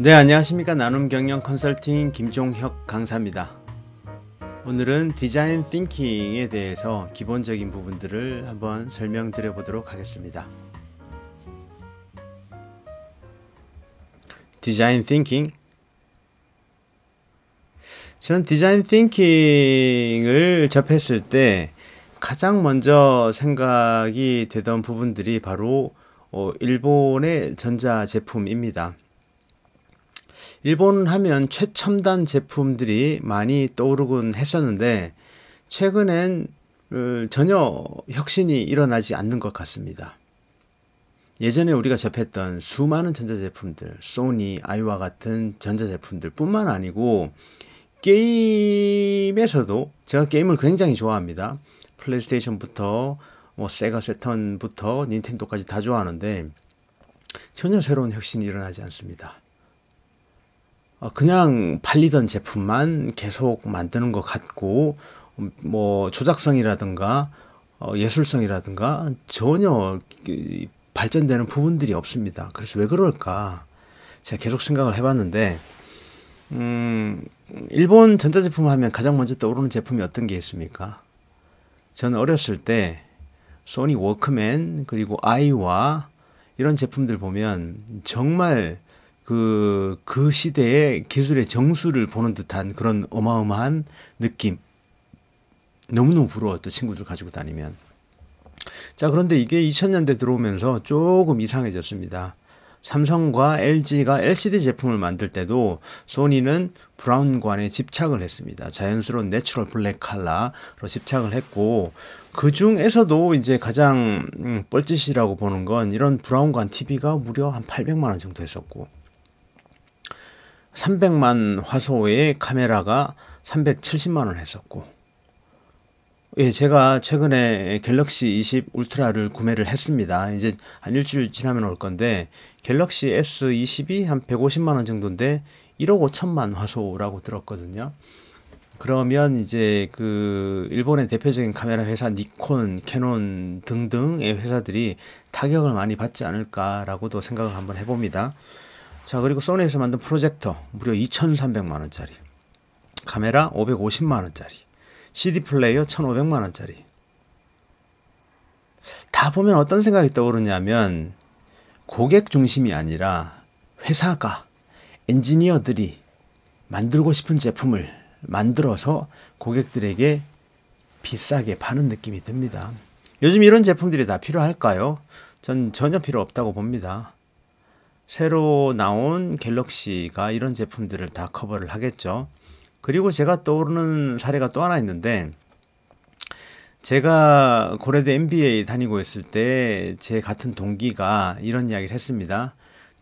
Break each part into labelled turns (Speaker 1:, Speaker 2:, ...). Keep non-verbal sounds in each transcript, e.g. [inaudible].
Speaker 1: 네, 안녕하십니까. 나눔 경영 컨설팅 김종혁 강사입니다. 오늘은 디자인 띵킹에 대해서 기본적인 부분들을 한번 설명드려 보도록 하겠습니다. 디자인 띵킹 저는 디자인 띵킹을 접했을 때 가장 먼저 생각이 되던 부분들이 바로 어, 일본의 전자 제품입니다. 일본 하면 최첨단 제품들이 많이 떠오르곤 했었는데 최근엔 어, 전혀 혁신이 일어나지 않는 것 같습니다. 예전에 우리가 접했던 수많은 전자제품들, 소니, 아이와 같은 전자제품들 뿐만 아니고, 게임에서도, 제가 게임을 굉장히 좋아합니다. 플레이스테이션부터, 뭐, 세가 세턴부터 닌텐도까지 다 좋아하는데, 전혀 새로운 혁신이 일어나지 않습니다. 어, 그냥 팔리던 제품만 계속 만드는 것 같고 뭐 조작성이라든가 어, 예술성이라든가 전혀 그 발전되는 부분들이 없습니다. 그래서 왜 그럴까? 제가 계속 생각을 해봤는데 음, 일본 전자제품 하면 가장 먼저 떠오르는 제품이 어떤 게 있습니까? 저는 어렸을 때 소니 워크맨 그리고 아이와 이런 제품들 보면 정말 그, 그 시대의 기술의 정수를 보는 듯한 그런 어마어마한 느낌. 너무너무 부러웠던 친구들 가지고 다니면. 자, 그런데 이게 2000년대 들어오면서 조금 이상해졌습니다. 삼성과 LG가 LCD 제품을 만들 때도 소니는 브라운관에 집착을 했습니다. 자연스러운 내추럴 블랙 칼라로 집착을 했고 그 중에서도 이제 가장 음, 뻘짓이라고 보는 건 이런 브라운관 TV가 무려 한 800만 원 정도 했었고 300만 화소의 카메라가 370만 원 했었고 예, 제가 최근에 갤럭시 20 울트라를 구매를 했습니다. 이제 한 일주일 지나면 올 건데 갤럭시 s 2이한 150만 원 정도인데 1억 5천만 화소라고 들었거든요. 그러면 이제 그 일본의 대표적인 카메라 회사 니콘, 캐논 등등의 회사들이 타격을 많이 받지 않을까라고도 생각을 한번 해봅니다. 자, 그리고 소니에서 만든 프로젝터 무려 2,300만 원짜리. 카메라 550만 원짜리. CD 플레이어 1,500만 원짜리. 다 보면 어떤 생각이 떠오르냐면 고객 중심이 아니라 회사가 엔지니어들이 만들고 싶은 제품을 만들어서 고객들에게 비싸게 파는 느낌이 듭니다. 요즘 이런 제품들이 다 필요할까요? 전 전혀 필요 없다고 봅니다. 새로 나온 갤럭시가 이런 제품들을 다 커버를 하겠죠. 그리고 제가 떠오르는 사례가 또 하나 있는데 제가 고려대 MBA 다니고 있을 때 제 같은 동기가 이런 이야기를 했습니다.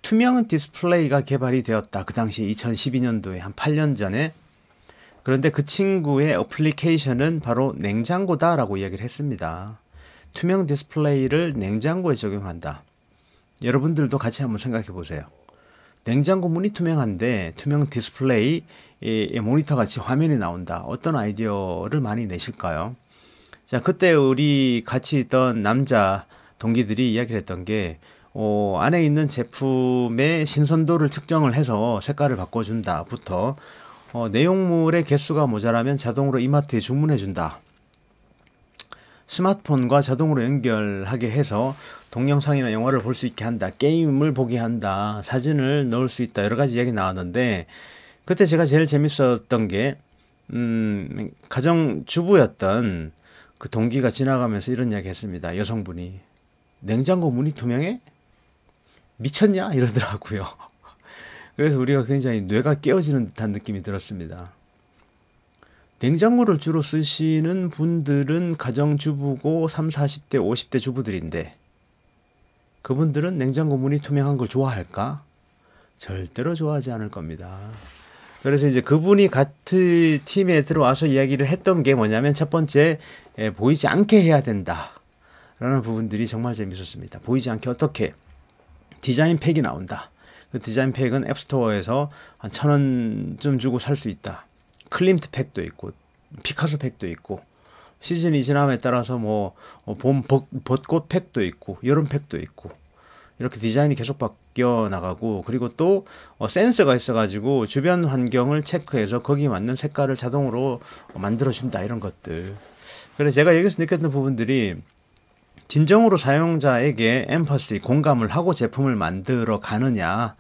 Speaker 1: 투명 디스플레이가 개발이 되었다. 그 당시 2012년도에 한 8년 전에 그런데 그 친구의 어플리케이션은 바로 냉장고다라고 이야기를 했습니다. 투명 디스플레이를 냉장고에 적용한다. 여러분들도 같이 한번 생각해 보세요. 냉장고 문이 투명한데 투명 디스플레이 모니터 같이 화면이 나온다. 어떤 아이디어를 많이 내실까요? 자, 그때 우리 같이 있던 남자 동기들이 이야기를 했던 게 어, 안에 있는 제품의 신선도를 측정을 해서 색깔을 바꿔준다부터 어, 내용물의 개수가 모자라면 자동으로 이마트에 주문해준다. 스마트폰과 자동으로 연결하게 해서 동영상이나 영화를 볼 수 있게 한다, 게임을 보게 한다, 사진을 넣을 수 있다, 여러 가지 이야기 나왔는데, 그때 제가 제일 재밌었던 게, 음, 가정 주부였던 그 동기가 지나가면서 이런 이야기 했습니다. 여성분이. 냉장고 문이 투명해? 미쳤냐? 이러더라고요. [laughs] 그래서 우리가 굉장히 뇌가 깨어지는 듯한 느낌이 들었습니다. 냉장고를 주로 쓰시는 분들은 가정주부고 3, 0 40대, 50대 주부들인데 그분들은 냉장고 문이 투명한 걸 좋아할까? 절대로 좋아하지 않을 겁니다. 그래서 이제 그분이 같은 팀에 들어와서 이야기를 했던 게 뭐냐면 첫 번째 예, 보이지 않게 해야 된다라는 부분들이 정말 재밌었습니다. 보이지 않게 어떻게 디자인 팩이 나온다. 그 디자인 팩은 앱스토어에서 한 천 원쯤 주고 살 수 있다. 클림트 팩도 있고 피카소 팩도 있고 시즌이 지남에 따라서 뭐봄 어, 벚꽃 팩도 있고 여름 팩도 있고 이렇게 디자인이 계속 바뀌어 나가고 그리고 또 어, 센서가 있어가지고 주변 환경을 체크해서 거기에 맞는 색깔을 자동으로 어, 만들어준다 이런 것들 그래서 제가 여기서 느꼈던 부분들이 진정으로 사용자에게 엠퍼시 공감을 하고 제품을 만들어 가느냐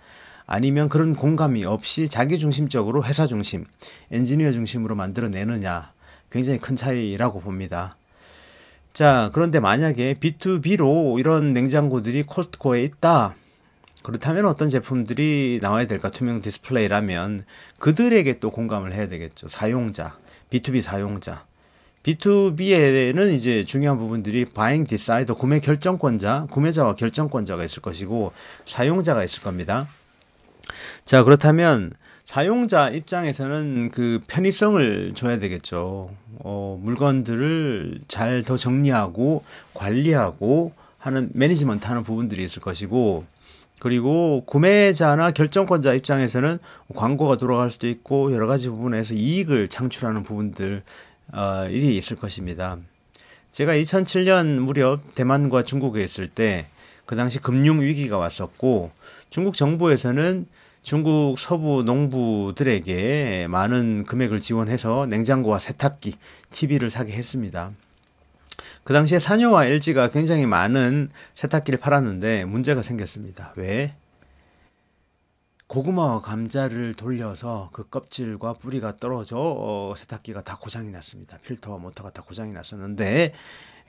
Speaker 1: 아니면 그런 공감이 없이 자기 중심적으로 회사 중심, 엔지니어 중심으로 만들어내느냐 굉장히 큰 차이라고 봅니다. 자, 그런데 만약에 B2B로 이런 냉장고들이 코스트코에 있다. 그렇다면 어떤 제품들이 나와야 될까? 투명 디스플레이라면 그들에게 또 공감을 해야 되겠죠. 사용자, B2B 사용자. B2B에는 이제 중요한 부분들이 바잉 디사이더 구매 결정권자, 구매자와 결정권자가 있을 것이고 사용자가 있을 겁니다. 자, 그렇다면 사용자 입장에서는 그 편의성을 줘야 되겠죠. 어, 물건들을 잘 더 정리하고 관리하고 하는 매니지먼트 하는 부분들이 있을 것이고 그리고 구매자나 결정권자 입장에서는 광고가 돌아갈 수도 있고 여러 가지 부분에서 이익을 창출하는 부분들 어, 일이 있을 것입니다. 제가 2007년 무렵 대만과 중국에 있을 때 그 당시 금융 위기가 왔었고 중국 정부에서는 중국 서부 농부들에게 많은 금액을 지원해서 냉장고와 세탁기, TV를 사게 했습니다. 그 당시에 사녀와 LG가 굉장히 많은 세탁기를 팔았는데 문제가 생겼습니다. 왜? 고구마와 감자를 돌려서 그 껍질과 뿌리가 떨어져 어, 세탁기가 다 고장이 났습니다. 필터와 모터가 다 고장이 났었는데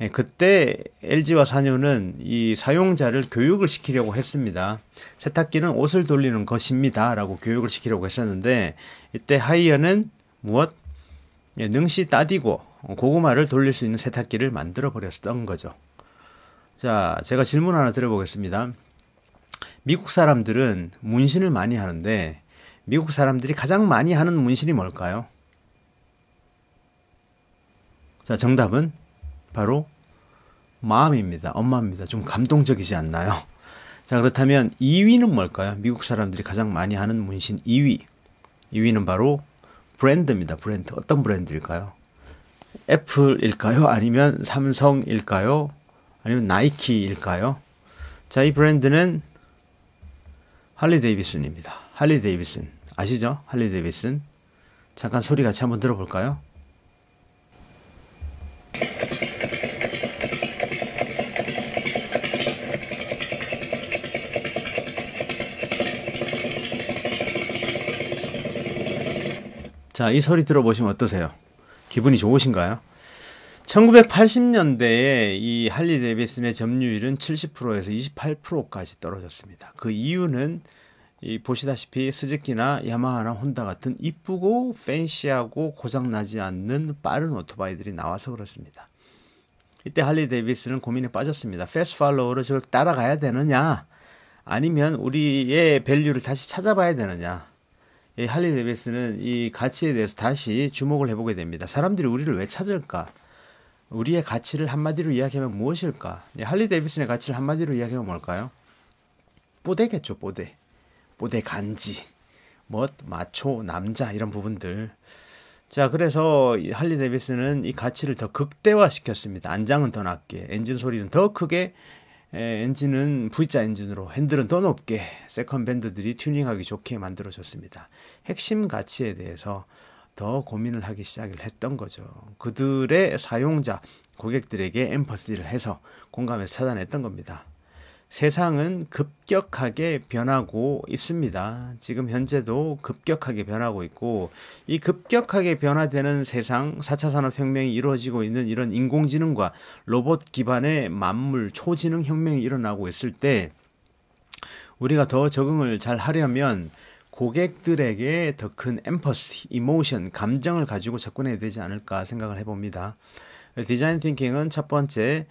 Speaker 1: 예, 그때 LG와 사뇨는 이 사용자를 교육을 시키려고 했습니다. 세탁기는 옷을 돌리는 것입니다라고 교육을 시키려고 했었는데 이때 하이어는 무엇 예, 능시 따디고 고구마를 돌릴 수 있는 세탁기를 만들어 버렸던 거죠. 자, 제가 질문 하나 드려보겠습니다. 미국 사람들은 문신을 많이 하는데 미국 사람들이 가장 많이 하는 문신이 뭘까요? 자, 정답은 바로 마음입니다. 엄마입니다. 좀 감동적이지 않나요? 자, 그렇다면 2위는 뭘까요? 미국 사람들이 가장 많이 하는 문신 2위. 2위는 바로 브랜드입니다. 브랜드. 어떤 브랜드일까요? 애플일까요? 아니면 삼성일까요? 아니면 나이키일까요? 자, 이 브랜드는 할리 데이비슨입니다. 할리 데이비슨. 아시죠? 할리 데이비슨. 잠깐 소리 같이 한번 들어볼까요? 자, 이 소리 들어보시면 어떠세요? 기분이 좋으신가요? 1980년대에 이 할리 데이비슨의 점유율은 70%에서 28%까지 떨어졌습니다. 그 이유는 이 보시다시피 스즈키나 야마하나 혼다 같은 이쁘고 팬시하고 고장나지 않는 빠른 오토바이들이 나와서 그렇습니다. 이때 할리 데이비슨은 고민에 빠졌습니다. 패스 팔로우로 저를 따라가야 되느냐 아니면 우리의 밸류를 다시 찾아봐야 되느냐 이 할리 데비스는 이 가치에 대해서 다시 주목을 해보게 됩니다. 사람들이 우리를 왜 찾을까? 우리의 가치를 한마디로 이야기하면 무엇일까? 할리 데비슨의 가치를 한마디로 이야기하면 뭘까요? 뽀대겠죠, 뽀대. 뽀대 간지, 멋, 마초, 남자 이런 부분들. 자, 그래서 할리 데비슨은이 가치를 더 극대화시켰습니다. 안장은 더 낮게, 엔진 소리는 더 크게, 엔진은 V자 엔진으로 핸들은 더 높게 세컨 밴드들이 튜닝하기 좋게 만들어졌습니다. 핵심 가치에 대해서 더 고민을 하기 시작을 했던 거죠. 그들의 사용자 고객들에게 엠퍼시를 해서 공감해서 찾아냈던 겁니다. 세상은 급격하게 변하고 있습니다. 지금 현재도 급격하게 변하고 있고 이 급격하게 변화되는 세상 4차 산업혁명이 이루어지고 있는 이런 인공지능과 로봇 기반의 만물 초지능 혁명이 일어나고 있을 때 우리가 더 적응을 잘 하려면 고객들에게 더 큰 엠퍼스, 이모션, 감정을 가지고 접근해야 되지 않을까 생각을 해봅니다. 디자인 띵킹은 첫 번째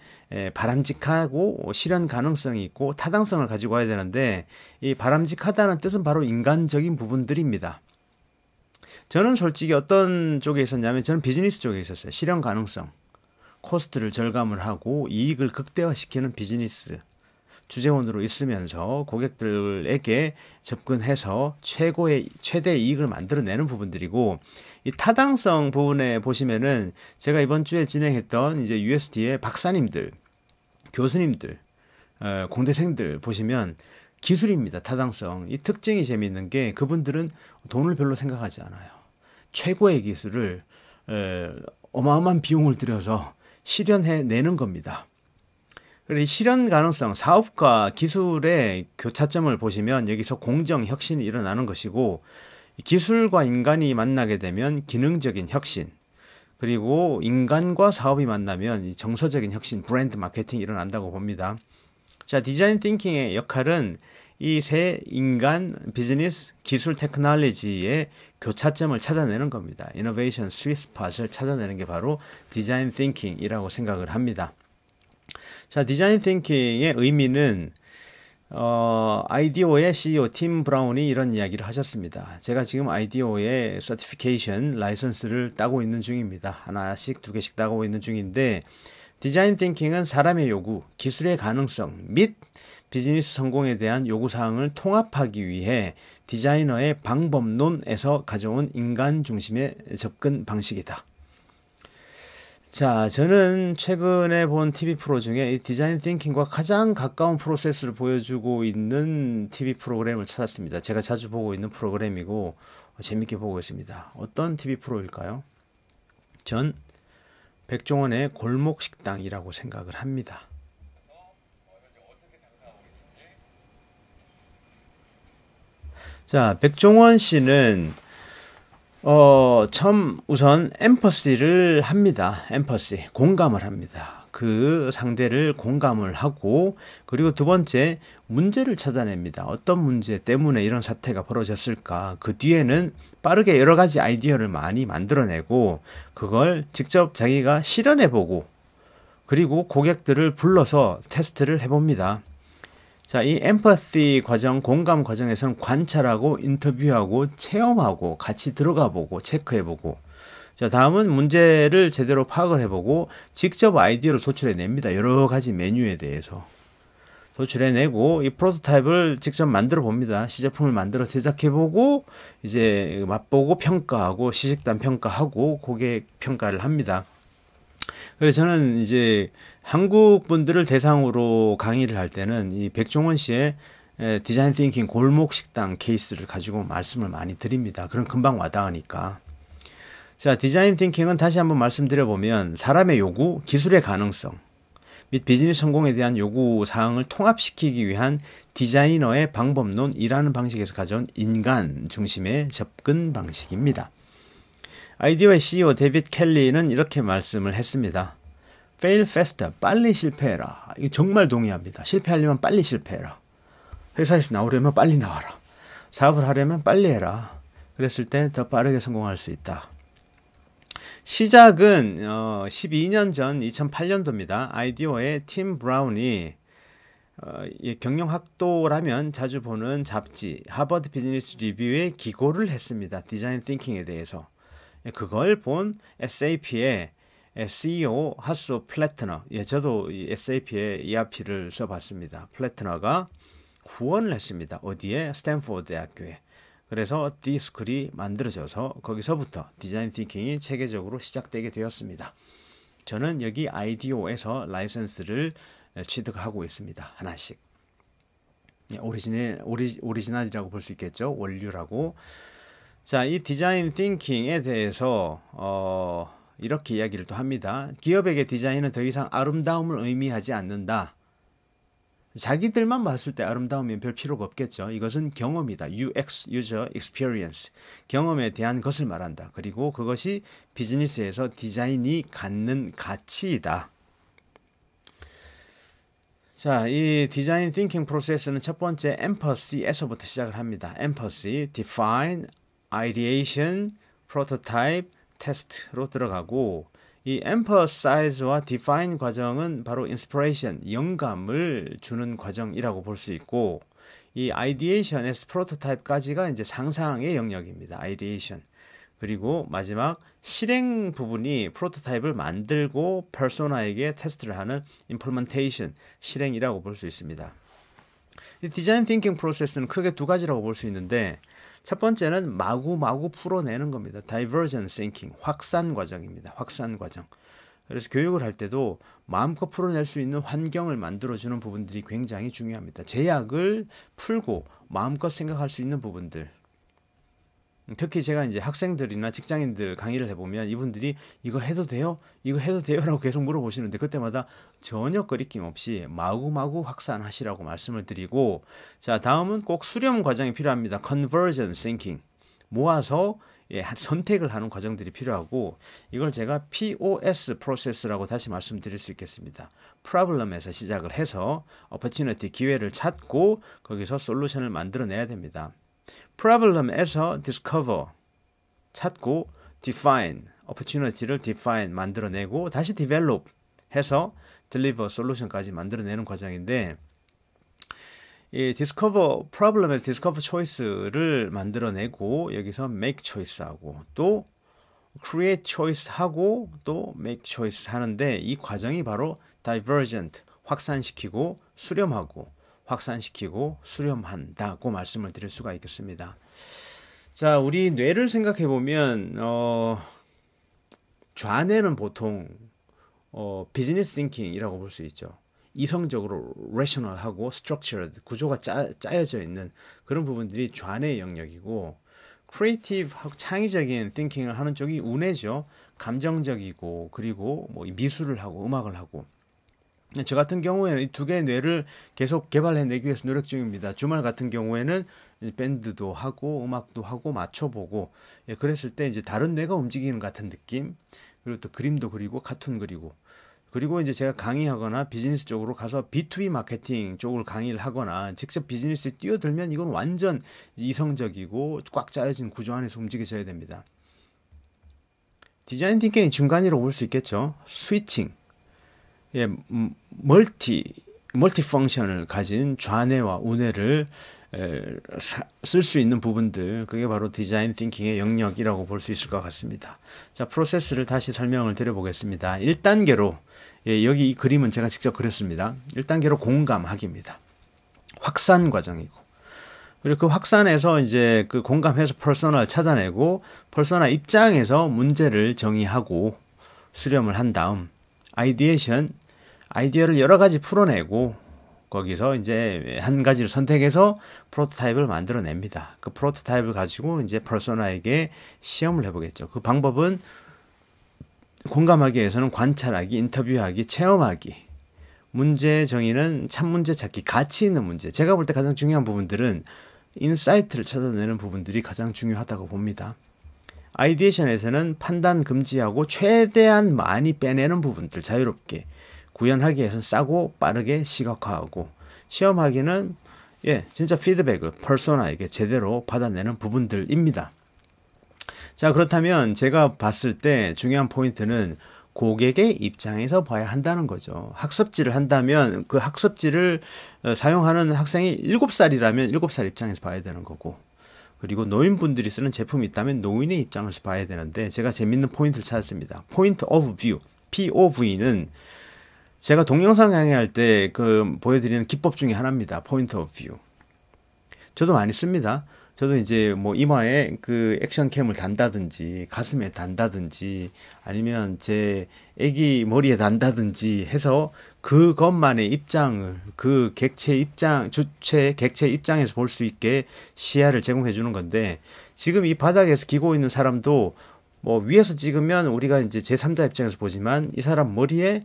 Speaker 1: 바람직하고 실현 가능성이 있고 타당성을 가지고 와야 되는데 이 바람직하다는 뜻은 바로 인간적인 부분들입니다. 저는 솔직히 어떤 쪽에 있었냐면 저는 비즈니스 쪽에 있었어요. 실현 가능성. 코스트를 절감을 하고 이익을 극대화시키는 비즈니스. 주재원으로 있으면서 고객들에게 접근해서 최고의 최대 이익을 만들어내는 부분들이고 이 타당성 부분에 보시면은 제가 이번 주에 진행했던 이제 USD의 박사님들, 교수님들, 어, 공대생들 보시면 기술입니다 타당성 이 특징이 재미있는 게 그분들은 돈을 별로 생각하지 않아요 최고의 기술을 에, 어마어마한 비용을 들여서 실현해 내는 겁니다. 그리고 실현 가능성, 사업과 기술의 교차점을 그 보시면 여기서 공정 혁신이 일어나는 것이고 기술과 인간이 만나게 되면 기능적인 혁신, 그리고 인간과 사업이 만나면 정서적인 혁신, 브랜드 마케팅이 일어난다고 봅니다. 자, 디자인 띵킹의 역할은 이 세 인간, 비즈니스, 기술, 테크놀로지의 교차점을 그 찾아내는 겁니다. 이노베이션 스위스팟을 찾아내는 게 바로 디자인 띵킹이라고 생각을 합니다. 자, 디자인 띵킹의 의미는 어, 아이디오의 CEO 팀 브라운이 이런 이야기를 하셨습니다. 제가 지금 아이디오의 서티피케이션 라이선스를 따고 있는 중입니다. 하나씩 두 개씩 따고 있는 중인데 디자인 띵킹은 사람의 요구, 기술의 가능성 및 비즈니스 성공에 대한 요구 사항을 통합하기 위해 디자이너의 방법론에서 가져온 인간 중심의 접근 방식이다. 자, 저는 최근에 본 TV 프로 중에 이 디자인 띵킹과 가장 가까운 프로세스를 보여주고 있는 TV 프로그램을 찾았습니다. 제가 자주 보고 있는 프로그램이고 재밌게 보고 있습니다. 어떤 TV 프로일까요? 전 백종원의 골목 식당이라고 생각을 합니다. 자, 백종원 씨는 어, 참 우선 엠퍼시를 합니다. 엠퍼시 공감을 합니다. 그 상대를 공감을 하고 그리고 두 번째 문제를 찾아냅니다. 어떤 문제 때문에 이런 사태가 벌어졌을까? 그 뒤에는 빠르게 여러 가지 아이디어를 많이 만들어내고 그걸 직접 자기가 실현해보고 그리고 고객들을 불러서 테스트를 해봅니다. 자, 이 엠파시 과정, 공감 과정에서는 관찰하고 인터뷰하고 체험하고 같이 들어가 보고 체크해 보고 자, 다음은 문제를 제대로 파악을 해 보고 직접 아이디어를 도출해 냅니다. 여러 가지 메뉴에 대해서. 도출해 내고 이 프로토타입을 직접 만들어 봅니다. 시제품을 만들어 제작해 보고 이제 맛보고 평가하고 시식단 평가하고 고객 평가를 합니다. 그래서 저는 이제 한국 분들을 대상으로 강의를 할 때는 이 백종원 씨의 디자인 띵킹 골목 식당 케이스를 가지고 말씀을 많이 드립니다. 그럼 금방 와닿으니까. 자, 디자인 띵킹은 다시 한번 말씀드려보면 사람의 요구, 기술의 가능성 및 비즈니스 성공에 대한 요구 사항을 통합시키기 위한 디자이너의 방법론이라는 방식에서 가져온 인간 중심의 접근 방식입니다. 아이디어의 CEO 데빗 켈리는 이렇게 말씀을 했습니다. fail faster, 빨리 실패해라. 이거 정말 동의합니다. 실패하려면 빨리 실패해라. 회사에서 나오려면 빨리 나와라. 사업을 하려면 빨리 해라. 그랬을 때 더 빠르게 성공할 수 있다. 시작은 어, 12년 전 2008년도입니다. 아이디어의 팀 브라운이 어, 예, 경영학도라면 자주 보는 잡지 하버드 비즈니스 리뷰에 기고를 했습니다. 디자인 띵킹에 대해서. 예, 그걸 본 SAP의 예, CEO 하스 플래트너. 예, 저도 SAP의 ERP를 써봤습니다. 플래트너가 후원을 했습니다. 어디에? 스탠포드 대학교에. 그래서 디스쿨이 만들어져서 거기서부터 디자인 띵킹이 체계적으로 시작되게 되었습니다. 저는 여기 IDO에서 라이선스를 예, 취득하고 있습니다. 하나씩. 오리지널, 오리, 오리지널이라고 볼 수 있겠죠. 원류라고. 자, 이 디자인 띵킹에 대해서 어, 이렇게 이야기를 또 합니다. 기업에게 디자인은 더 이상 아름다움을 의미하지 않는다. 자기들만 봤을 때 아름다우면 별 필요가 없겠죠. 이것은 경험이다. UX, User Experience. 경험에 대한 것을 말한다. 그리고 그것이 비즈니스에서 디자인이 갖는 가치이다. 자, 이 디자인 띵킹 프로세스는 첫 번째 엠퍼시에서부터 시작을 합니다. 엠퍼시, define, ideation, prototype, test로 들어가고 이 emphasize와 define 과정은 바로 inspiration, 영감을 주는 과정이라고 볼 수 있고 이 ideation에서 prototype까지가 이제 상상의 영역입니다. ideation. 그리고 마지막 실행 부분이 프로토타입을 만들고 페르소나에게 테스트를 하는 implementation, 실행이라고 볼 수 있습니다. 디자인 띵킹 프로세스는 크게 두 가지라고 볼 수 있는데 첫 번째는 마구마구 풀어내는 겁니다. d i v e r g e n thinking, 확산 과정입니다. 확산 과정. 그래서 교육을 할 때도 마음껏 풀어낼 수 있는 환경을 만들어주는 부분들이 굉장히 중요합니다. 제약을 풀고 마음껏 생각할 수 있는 부분들. 특히 제가 이제 학생들이나 직장인들 강의를 해보면 이분들이 이거 해도 돼요? 이거 해도 돼요? 라고 계속 물어보시는데 그때마다 전혀 거리낌 없이 마구마구 확산하시라고 말씀을 드리고 자, 다음은 꼭 수렴 과정이 필요합니다. conversion thinking. 모아서 예, 선택을 하는 과정들이 필요하고 이걸 제가 POS 프로세스라고 다시 말씀드릴 수 있겠습니다. 프라블럼에서 시작을 해서 opportunity 기회를 찾고 거기서 솔루션을 만들어내야 됩니다. problem에서 discover 찾고 define opportunity를 define 만들어내고 다시 develop 해서 deliver solution까지 만들어내는 과정인데 이 discover problem에서 discover choice를 만들어내고 여기서 make choice하고 또 create choice하고 또 make choice 하는데 이 과정이 바로 divergent 확산시키고 수렴하고 확산시키고 수렴한다고 말씀을 드릴 수가 있겠습니다. 자, 우리 뇌를 생각해 보면 어, 좌뇌는 보통 어, 비즈니스 띵킹이라고 볼 수 있죠. 이성적으로 rational하고 structured 구조가 짜, 짜여져 있는 그런 부분들이 좌뇌 영역이고 크리에이티브하고 창의적인 띵킹을 하는 쪽이 우뇌죠. 감정적이고 그리고 뭐 미술을 하고 음악을 하고 네, 저 같은 경우에는 이 두 개의 뇌를 계속 개발해내기 위해서 노력 중입니다. 주말 같은 경우에는 밴드도 하고 음악도 하고 맞춰보고 예, 그랬을 때 이제 다른 뇌가 움직이는 같은 느낌 그리고 또 그림도 그리고 카툰 그리고 그리고 이제 제가 강의하거나 비즈니스 쪽으로 가서 B2B 마케팅 쪽을 강의를 하거나 직접 비즈니스에 뛰어들면 이건 완전 이성적이고 꽉 짜여진 구조 안에서 움직이셔야 됩니다. 디자인 팀킹이 중간이라고 볼 수 있겠죠. 스위칭. 예, 음, 멀티 멀티 펑션을 가진 좌뇌와 우뇌를 쓸 수 있는 부분들 그게 바로 디자인 띵킹의 영역이라고 볼 수 있을 것 같습니다. 자 프로세스를 다시 설명을 드려보겠습니다. 1단계로 예, 여기 이 그림은 제가 직접 그렸습니다. 1단계로 공감하기입니다. 확산 과정이고 그리고 그 확산에서 이제 그 공감해서 펄서널 찾아내고 펄서널 입장에서 문제를 정의하고 수렴을 한 다음 아이디에이션 아이디어를 여러 가지 풀어내고 거기서 이제 한 가지를 선택해서 프로토타입을 만들어냅니다. 그 프로토타입을 가지고 이제 퍼소나에게 시험을 해보겠죠. 그 방법은 공감하기 위해서는 관찰하기, 인터뷰하기, 체험하기. 문제 정의는 참문제 찾기, 가치 있는 문제. 제가 볼 때 가장 중요한 부분들은 인사이트를 찾아내는 부분들이 가장 중요하다고 봅니다. 아이디에이션에서는 판단 금지하고 최대한 많이 빼내는 부분들 자유롭게 구현하기 에선 싸고 빠르게 시각화하고 시험하기는 예, 진짜 피드백을 퍼소나에게 제대로 받아내는 부분들입니다. 자, 그렇다면 제가 봤을 때 중요한 포인트는 고객의 입장에서 봐야 한다는 거죠. 학습지를 한다면 그 학습지를 어, 사용하는 학생이 7살이라면 7살 입장에서 봐야 되는 거고 그리고 노인분들이 쓰는 제품이 있다면 노인의 입장에서 봐야 되는데 제가 재밌는 포인트를 찾았습니다. 포인트 오브 뷰, POV는 제가 동영상 강의할 때 그 보여드리는 기법 중에 하나입니다. 포인트 오브 뷰. 저도 많이 씁니다. 저도 이제 뭐 이마에 그 액션캠을 단다든지 가슴에 단다든지 아니면 제 애기 머리에 단다든지 해서 그것만의 입장을 그 객체 입장 주체 객체 입장에서 볼 수 있게 시야를 제공해 주는 건데 지금 이 바닥에서 기고 있는 사람도 뭐 위에서 찍으면 우리가 이제 제3자 입장에서 보지만 이 사람 머리에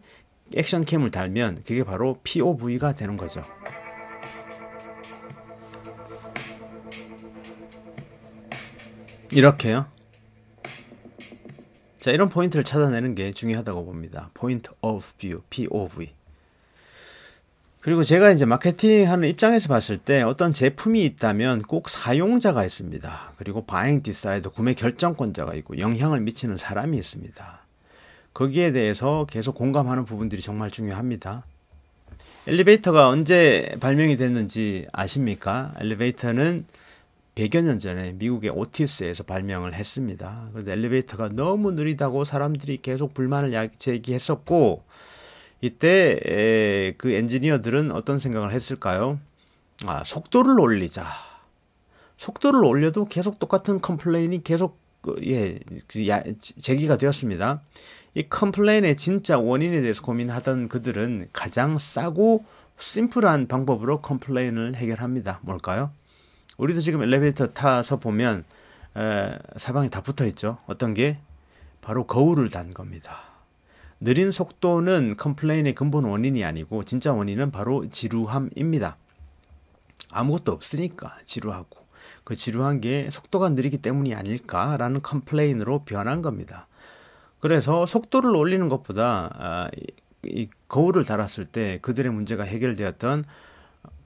Speaker 1: 액션캠을 달면 그게 바로 POV가 되는 거죠. 이렇게요. 자, 이런 포인트를 찾아내는 게 중요하다고 봅니다. Point of View, POV. 그리고 제가 이제 마케팅하는 입장에서 봤을 때 어떤 제품이 있다면 꼭 사용자가 있습니다. 그리고 바잉 디사이드 구매 결정권자가 있고 영향을 미치는 사람이 있습니다. 거기에 대해서 계속 공감하는 부분들이 정말 중요합니다. 엘리베이터가 언제 발명이 됐는지 아십니까? 엘리베이터는 100여 년 전에 미국의 오티스에서 발명을 했습니다. 그런데 엘리베이터가 너무 느리다고 사람들이 계속 불만을 제기했었고, 이때 그 엔지니어들은 어떤 생각을 했을까요? 아, 속도를 올리자. 속도를 올려도 계속 똑같은 컴플레인이 계속 그, 예, 제기가 되었습니다. 이 컴플레인의 진짜 원인에 대해서 고민하던 그들은 가장 싸고 심플한 방법으로 컴플레인을 해결합니다. 뭘까요? 우리도 지금 엘리베이터 타서 보면 에, 사방에 다 붙어 있죠. 어떤 게 바로 거울을 단 겁니다. 느린 속도는 컴플레인의 근본 원인이 아니고 진짜 원인은 바로 지루함입니다. 아무것도 없으니까 지루하고 그 지루한 게 속도가 느리기 때문이 아닐까라는 컴플레인으로 변한 겁니다. 그래서 속도를 올리는 것보다 아, 이 거울을 달았을 때 그들의 문제가 해결되었던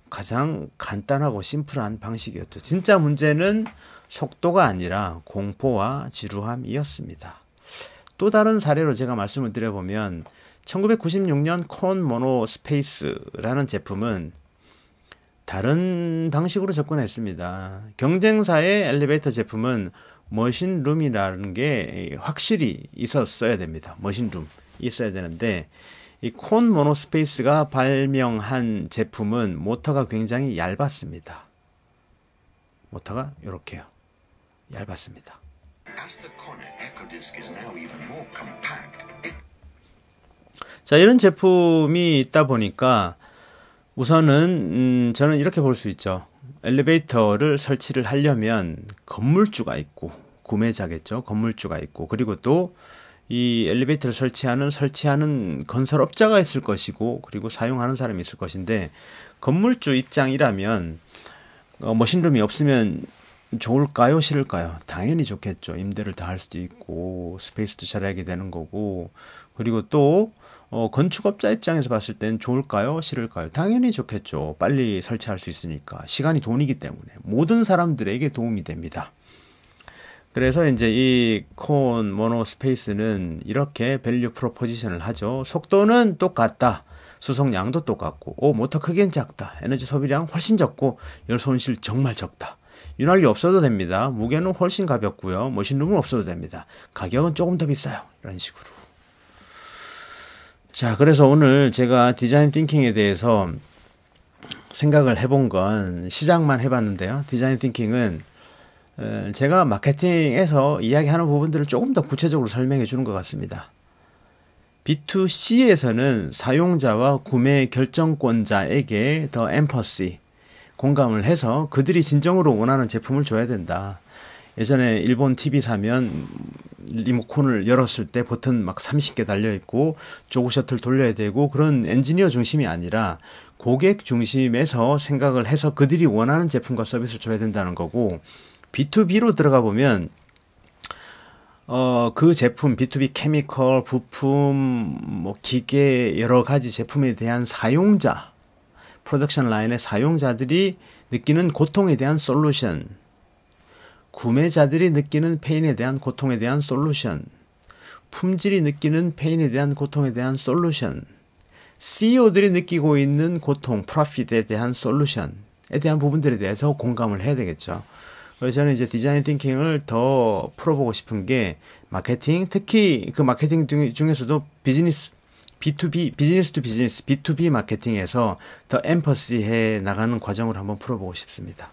Speaker 1: 가장 간단하고 심플한 방식이었죠. 진짜 문제는 속도가 아니라 공포와 지루함이었습니다. 또 다른 사례로 제가 말씀을 드려보면 1996년 콘 모노 스페이스라는 제품은 다른 방식으로 접근했습니다. 경쟁사의 엘리베이터 제품은 머신룸이라는 게 확실히 있었어야 됩니다. 머신룸 있어야 되는데 이 콘 모노스페이스가 발명한 제품은 모터가 굉장히 얇았습니다. 모터가 이렇게요. 얇았습니다. 자 이런 제품이 있다 보니까 우선은 음, 저는 이렇게 볼 수 있죠. 엘리베이터를 설치를 하려면 건물주가 있고 구매자겠죠. 건물주가 있고 그리고 또 이 엘리베이터를 설치하는 설치하는 건설업자가 있을 것이고 그리고 사용하는 사람이 있을 것인데 건물주 입장이라면 어, 머신룸이 없으면 좋을까요? 싫을까요? 당연히 좋겠죠. 임대를 다 할 수도 있고 스페이스도 잘하게 되는 거고 그리고 또 어, 건축업자 입장에서 봤을 땐 좋을까요? 싫을까요? 당연히 좋겠죠. 빨리 설치할 수 있으니까. 시간이 돈이기 때문에. 모든 사람들에게 도움이 됩니다. 그래서 이제 이 콘 모노 스페이스는 이렇게 밸류 프로포지션을 하죠. 속도는 똑같다. 수송량도 똑같고, 오, 모터 크기는 작다. 에너지 소비량 훨씬 적고, 열 손실 정말 적다. 윤활유 없어도 됩니다. 무게는 훨씬 가볍고요. 머신룸은 없어도 됩니다. 가격은 조금 더 비싸요. 이런 식으로. 자, 그래서 오늘 제가 디자인 띵킹에 대해서 생각을 해본 건 시작만 해봤는데요. 디자인 띵킹은 제가 마케팅에서 이야기하는 부분들을 조금 더 구체적으로 설명해 주는 것 같습니다. B2C에서는 사용자와 구매 결정권자에게 더 엠퍼시 공감을 해서 그들이 진정으로 원하는 제품을 줘야 된다. 예전에 일본 TV 사면 리모컨을 열었을 때 버튼 막 30개 달려 있고 조그 셔틀 돌려야 되고 그런 엔지니어 중심이 아니라 고객 중심에서 생각을 해서 그들이 원하는 제품과 서비스를 줘야 된다는 거고 B2B로 들어가 보면 어, 그 제품, B2B 케미컬, 부품, 뭐, 기계, 여러 가지 제품에 대한 사용자, 프로덕션 라인의 사용자들이 느끼는 고통에 대한 솔루션, 구매자들이 느끼는 페인에 대한 고통에 대한 솔루션, 품질이 느끼는 페인에 대한 고통에 대한 솔루션, CEO들이 느끼고 있는 고통, 프로핏에 대한 솔루션에 대한 부분들에 대해서 공감을 해야 되겠죠. 그래서 저는 이제 디자인 띵킹을 더 풀어보고 싶은 게 마케팅, 특히 그 마케팅 중에서도 비즈니스, B2B, 비즈니스 투 비즈니스, B2B 마케팅에서 더 엠퍼시해 나가는 과정을 한번 풀어보고 싶습니다.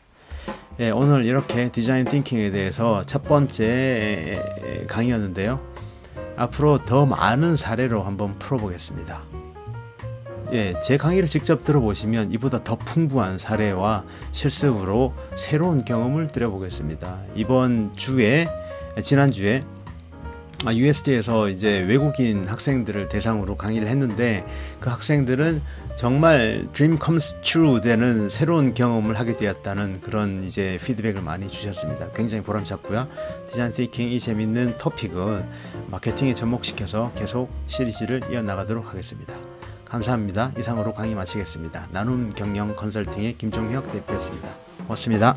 Speaker 1: 예, 오늘 이렇게 디자인 띵킹에 대해서 첫 번째 강의였는데요. 앞으로 더 많은 사례로 한번 풀어보겠습니다. 예, 제 강의를 직접 들어보시면 이보다 더 풍부한 사례와 실습으로 새로운 경험을 드려보겠습니다. 이번 주에 지난주에 아, USD에서 이제 외국인 학생들을 대상으로 강의를 했는데 그 학생들은 정말 dream comes true 되는 새로운 경험을 하게 되었다는 그런 이제 피드백을 많이 주셨습니다. 굉장히 보람찼고요. 디자인 티킹이 재밌는 토픽은 마케팅에 접목시켜서 계속 시리즈를 이어나가도록 하겠습니다. 감사합니다. 이상으로 강의 마치겠습니다. 나눔 경영 컨설팅의 김종혁 대표였습니다. 고맙습니다.